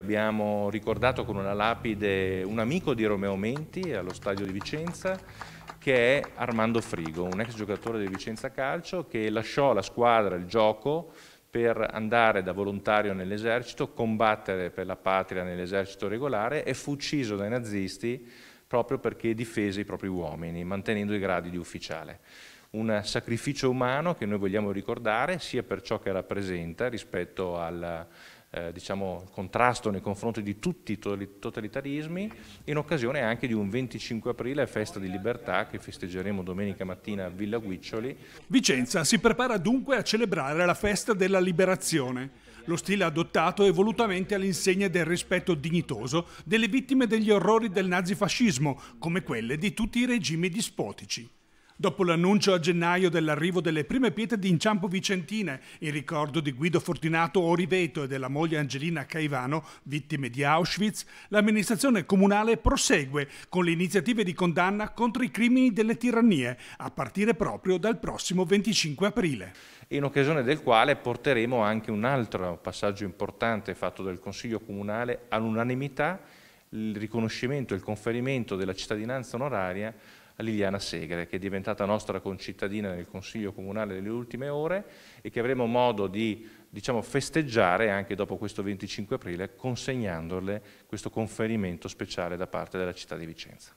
Abbiamo ricordato con una lapide un amico di Romeo Menti allo stadio di Vicenza che è Armando Frigo, un ex giocatore del Vicenza Calcio che lasciò la squadra, il gioco per andare da volontario nell'esercito, combattere per la patria nell'esercito regolare e fu ucciso dai nazisti proprio perché difese i propri uomini, mantenendo i gradi di ufficiale un sacrificio umano che noi vogliamo ricordare sia per ciò che rappresenta rispetto al, eh, diciamo, contrasto nei confronti di tutti i totalitarismi, in occasione anche di un 25 aprile, festa di libertà, che festeggeremo domenica mattina a Villa Guiccioli. Vicenza si prepara dunque a celebrare la festa della liberazione. Lo stile adottato è volutamente all'insegna del rispetto dignitoso delle vittime degli orrori del nazifascismo, come quelle di tutti i regimi dispotici. Dopo l'annuncio a gennaio dell'arrivo delle prime pietre di inciampo vicentine, in ricordo di Guido Fortunato Oriveto e della moglie Angelina Caivano, vittime di Auschwitz, l'amministrazione comunale prosegue con le iniziative di condanna contro i crimini delle tirannie, a partire proprio dal prossimo 25 aprile. In occasione del quale porteremo anche un altro passaggio importante fatto dal Consiglio Comunale all'unanimità il riconoscimento e il conferimento della cittadinanza onoraria a Liliana Segre, che è diventata nostra concittadina nel Consiglio Comunale delle ultime ore e che avremo modo di diciamo, festeggiare anche dopo questo 25 aprile consegnandole questo conferimento speciale da parte della città di Vicenza.